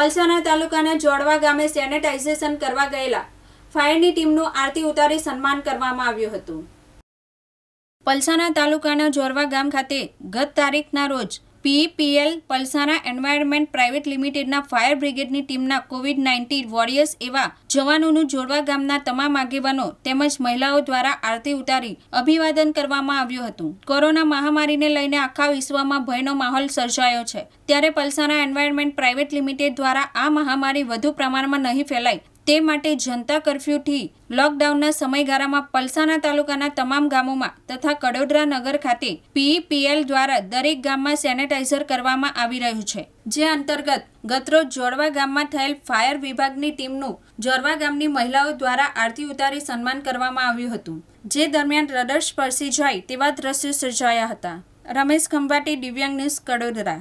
પલસાણા તાલુકાના જોડવા ગામે સેનેટાઇઝેશન કરવા ગયેલા ફાયરની ટીમનું આરતી ઉતારી સન્માન કરવામાં આવ્યું હતું પલસાણા તાલુકાના જોરવા ગામ ખાતે ગત તારીખના રોજ પીપીએલ પલસાણા એન્વાયરમેન્ટ પ્રાઇવેટ લિમિટેડના ફાયર બ્રિગેડની ટીમના કોવિડ નાઇન્ટીન વોરિયર્સ એવા જવાનોનું જોડવા ગામના તમામ આગેવાનો તેમજ મહિલાઓ દ્વારા આરતી ઉતારી અભિવાદન કરવામાં આવ્યું હતું કોરોના મહામારીને લઈને આખા વિશ્વમાં ભયનો માહોલ સર્જાયો છે ત્યારે પલસાણા એન્વાયરમેન્ટ પ્રાઇવેટ લિમિટેડ દ્વારા આ મહામારી વધુ પ્રમાણમાં નહીં ફેલાય તે માટે જનતા કર્ફ્યુથી લોકડાઉનના સમયગાળામાં પલસાણા તાલુકાના તમામ ગામોમાં તથા કડોદરા નગર ખાતે પીઈપીએલ દ્વારા દરેક ગામમાં સેનેટાઇઝર કરવામાં આવી રહ્યું છે જે અંતર્ગત ગતરોજ જોડવા ગામમાં થયેલ ફાયર વિભાગની ટીમનું જોડવા ગામની મહિલાઓ દ્વારા આરતી ઉતારી સન્માન કરવામાં આવ્યું હતું જે દરમિયાન રડર સ્પર્શી જાય તેવા દ્રશ્યો સર્જાયા હતા રમેશ ખંભાટી દિવ્યાંગ ન્યૂઝ કડોદરા